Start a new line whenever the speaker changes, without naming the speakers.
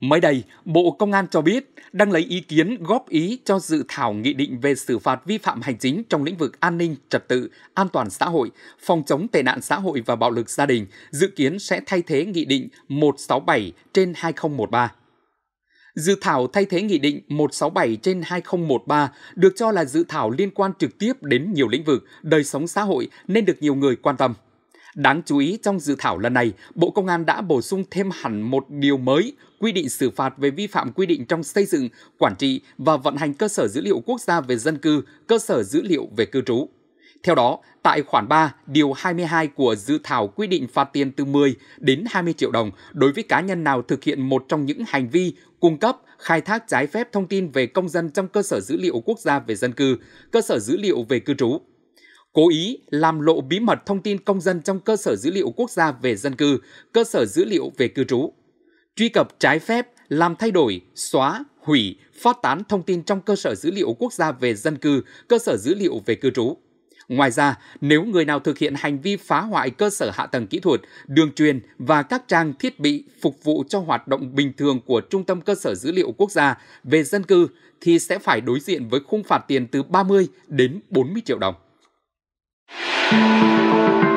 Mới đây, Bộ Công an cho biết đang lấy ý kiến góp ý cho dự thảo nghị định về xử phạt vi phạm hành chính trong lĩnh vực an ninh, trật tự, an toàn xã hội, phòng chống tệ nạn xã hội và bạo lực gia đình, dự kiến sẽ thay thế nghị định 167 trên 2013. Dự thảo thay thế Nghị định 167 trên 2013 được cho là dự thảo liên quan trực tiếp đến nhiều lĩnh vực đời sống xã hội nên được nhiều người quan tâm. Đáng chú ý trong dự thảo lần này, Bộ Công an đã bổ sung thêm hẳn một điều mới quy định xử phạt về vi phạm quy định trong xây dựng, quản trị và vận hành cơ sở dữ liệu quốc gia về dân cư, cơ sở dữ liệu về cư trú. Theo đó, tại khoản 3, điều 22 của dự thảo quy định phạt tiền từ 10 đến 20 triệu đồng đối với cá nhân nào thực hiện một trong những hành vi cung cấp, khai thác trái phép thông tin về công dân trong cơ sở dữ liệu quốc gia về dân cư, cơ sở dữ liệu về cư trú cố ý làm lộ bí mật thông tin công dân trong cơ sở dữ liệu quốc gia về dân cư, cơ sở dữ liệu về cư trú, truy cập trái phép, làm thay đổi, xóa, hủy, phát tán thông tin trong cơ sở dữ liệu quốc gia về dân cư, cơ sở dữ liệu về cư trú. Ngoài ra, nếu người nào thực hiện hành vi phá hoại cơ sở hạ tầng kỹ thuật, đường truyền và các trang thiết bị phục vụ cho hoạt động bình thường của Trung tâm Cơ sở Dữ liệu Quốc gia về dân cư thì sẽ phải đối diện với khung phạt tiền từ 30 đến 40 triệu đồng. thank you